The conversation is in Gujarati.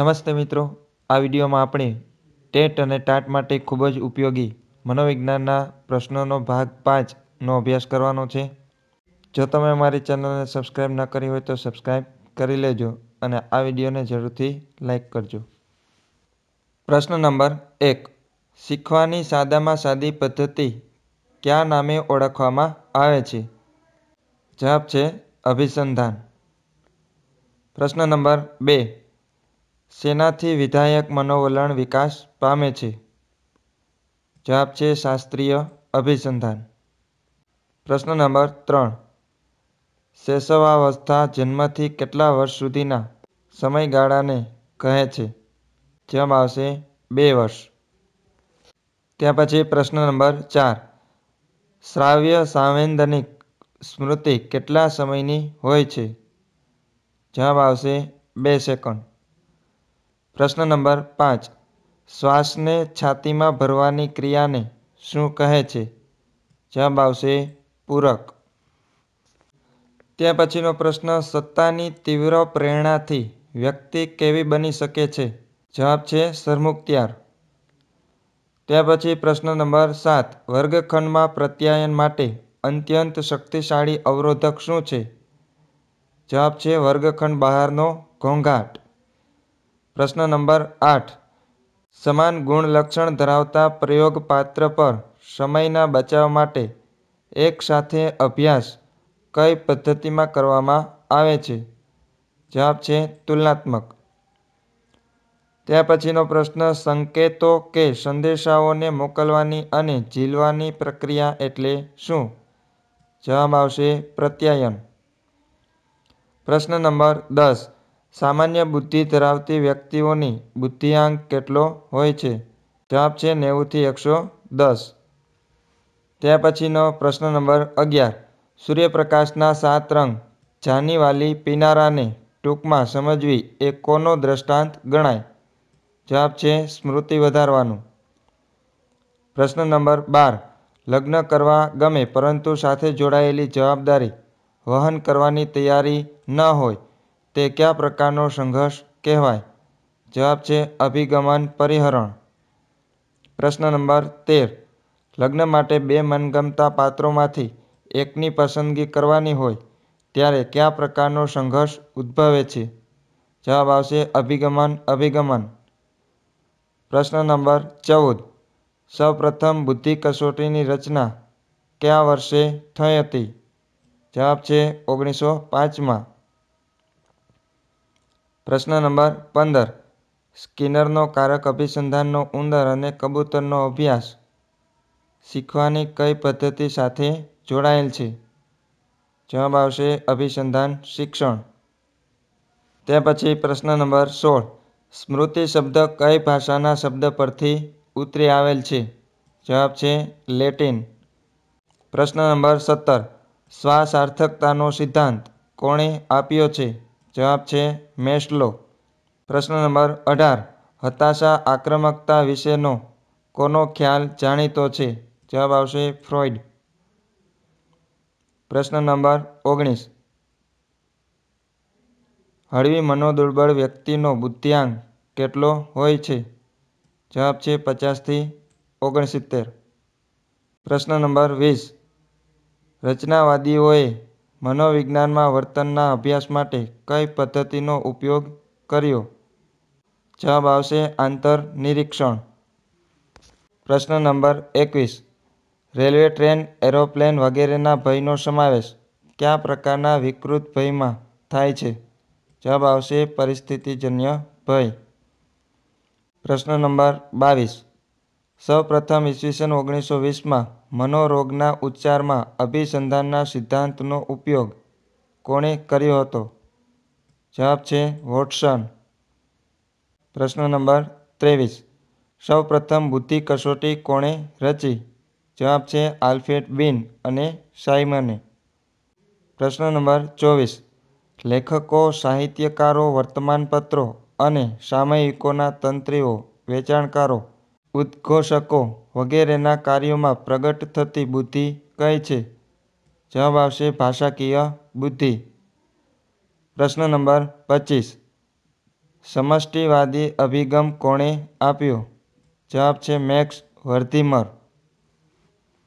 નમસ્તે મિત્રો આ વિડીયોમાં આપણે ટેટ અને ટાટ માટે ખૂબ જ ઉપયોગી મનોવિજ્ઞાનના પ્રશ્નોનો ભાગ પાંચનો અભ્યાસ કરવાનો છે જો તમે મારી ચેનલને સબસ્ક્રાઈબ ન કરી હોય તો સબસ્ક્રાઈબ કરી લેજો અને આ વિડીયોને જરૂરથી લાઈક કરજો પ્રશ્ન નંબર એક શીખવાની સાદામાં સાદી પદ્ધતિ ક્યાં નામે ઓળખવામાં આવે છે જવાબ છે અભિસંધાન પ્રશ્ન નંબર બે શેનાથી વિધાયક મનોવલણ વિકાસ પામે છે જવાબ છે શાસ્ત્રીય અભિસંધાન પ્રશ્ન નંબર ત્રણ શેષવાવસ્થા જન્મથી કેટલા વર્ષ સુધીના સમયગાળાને કહે છે જવાબ આવશે બે વર્ષ ત્યાં પછી પ્રશ્ન નંબર ચાર શ્રાવ્ય સાંવેદનિક સ્મૃતિ કેટલા સમયની હોય છે જવાબ આવશે બે સેકન્ડ પ્રશ્ન નંબર પાંચ શ્વાસને છાતીમાં ભરવાની ક્રિયાને શું કહે છે જવાબ આવશે પૂરક ત્યાં પછીનો પ્રશ્ન સત્તાની તીવ્ર પ્રેરણાથી વ્યક્તિ કેવી બની શકે છે જવાબ છે સરમુખત્યાર ત્યાર પછી પ્રશ્ન નંબર સાત વર્ગખંડમાં પ્રત્યાયન માટે અત્યંત શક્તિશાળી અવરોધક શું છે જવાબ છે વર્ગખંડ બહારનો ઘોંઘાટ પ્રશ્ન નંબર આઠ સમાન ગુણલક્ષણ ધરાવતા પ્રયોગપાત્ર પર સમયના બચાવ માટે એકસાથે અભ્યાસ કઈ પદ્ધતિમાં કરવામાં આવે છે જવાબ છે તુલનાત્મક ત્યાર પછીનો પ્રશ્ન સંકેતો કે સંદેશાઓને મોકલવાની અને ઝીલવાની પ્રક્રિયા એટલે શું જવાબ આવશે પ્રત્યાયન પ્રશ્ન નંબર દસ સામાન્ય બુદ્ધિ ધરાવતી વ્યક્તિઓની બુદ્ધિઆંક કેટલો હોય છે? જવાબ છે નેવુંથી એકસો દસ. ત્યાં પછીનો પ્રશ્ન નંબર અગિયાર. સૂર્યપ્રકાશના સાત રંગ જાનીવાલી પીનારાને ટૂંકમાં સમજવી એ કોનો દ્રષ્ટાંત ગણાય? જવાબ છે સ્મૃતિ વધારવાનું. પ્રશ્ન નંબર બાર. લગ્ન કરવા ગમે પરંતુ સાથે જોડાયેલી જવાબદારી વહન કરવાની તૈયારી ન હોય તે કયા પ્રકારનો સંઘર્ષ કહેવાય જવાબ છે અભિગમન પરિહરણ પ્રશ્ન નંબર તેર લગ્ન માટે બે મનગમતા પાત્રોમાંથી એકની પસંદગી કરવાની હોય ત્યારે કયા પ્રકારનો સંઘર્ષ ઉદ્ભવે છે જવાબ આવશે અભિગમન અભિગમન પ્રશ્ન નંબર ચૌદ સૌપ્રથમ બુદ્ધિ કસોટીની રચના કયા વર્ષે થઈ હતી જવાબ છે ઓગણીસો પાંચમાં પ્રશ્ન નંબર પંદર સ્કિનરનો કારક અભિસંધાનનો ઉંદર અને કબૂતરનો અભ્યાસ શીખવાની કઈ પદ્ધતિ સાથે જોડાયેલ છે જવાબ આવશે અભિસંધાન શિક્ષણ તે પછી પ્રશ્ન નંબર સોળ સ્મૃતિ શબ્દ કઈ ભાષાના શબ્દ પરથી ઉતરી આવેલ છે જવાબ છે લેટિન પ્રશ્ન નંબર સત્તર શ્વાસાર્થકતાનો સિદ્ધાંત કોણે આપ્યો છે જવાબ છે મેસ્લો પ્રશ્ન નંબર અઢાર હતાશા આક્રમકતા વિશેનો કોનો ખ્યાલ જાણીતો છે જવાબ આવશે ફ્રોઇડ પ્રશ્ન નંબર ઓગણીસ હળવી મનોદુર્બળ વ્યક્તિનો બુદ્ધિયાંક કેટલો હોય છે જવાબ છે પચાસથી ઓગણસિત્તેર પ્રશ્ન નંબર વીસ રચનાવાદીઓએ મનોવિજ્ઞાનમાં વર્તનના અભ્યાસ માટે કઈ પદ્ધતિનો ઉપયોગ કર્યો? જવાબ આવશે આંતર નિરીક્ષણ પ્રશ્ન નંબર એકવીસ રેલવે ટ્રેન, એરોપ્લેન વગેરેના ભયનો સમાવેશ કયા પ્રકારના વિકૃત ભયમાં થાય છે? જવાબ આવશે પરિસ્થિતિજન્ય ભય. પ્રશ્ન નંબર બાવીસ સૌપ્રથમ ઈસવીસન ઓગણીસો વીસમાં મનોરોગના ઉચ્ચારમાં અભિસંધાનના સિદ્ધાંતનો ઉપયોગ કોણે કર્યો હતો? જવાબ છે વોટસન. પ્રશ્ન નંબર ત્રેવીસ સૌપ્રથમ બુદ્ધિ કસોટી કોણે રચી? જવાબ છે આલ્ફ્રેડ બિન અને સાઇમને. પ્રશ્ન નંબર ચોવીસ લેખકો, સાહિત્યકારો, વર્તમાનપત્રો અને સામયિકોના તંત્રીઓ, વેચાણકારો ઉદ્ઘોષકો વગેરેના કાર્યોમાં પ્રગટ થતી બુદ્ધિ કઈ છે? જવાબ આવશે ભાષાકીય બુદ્ધિ. પ્રશ્ન નંબર પચીસ સમષ્ટિવાદી અભિગમ કોણે આપ્યો? જવાબ છે મેક્સ વર્ધિમર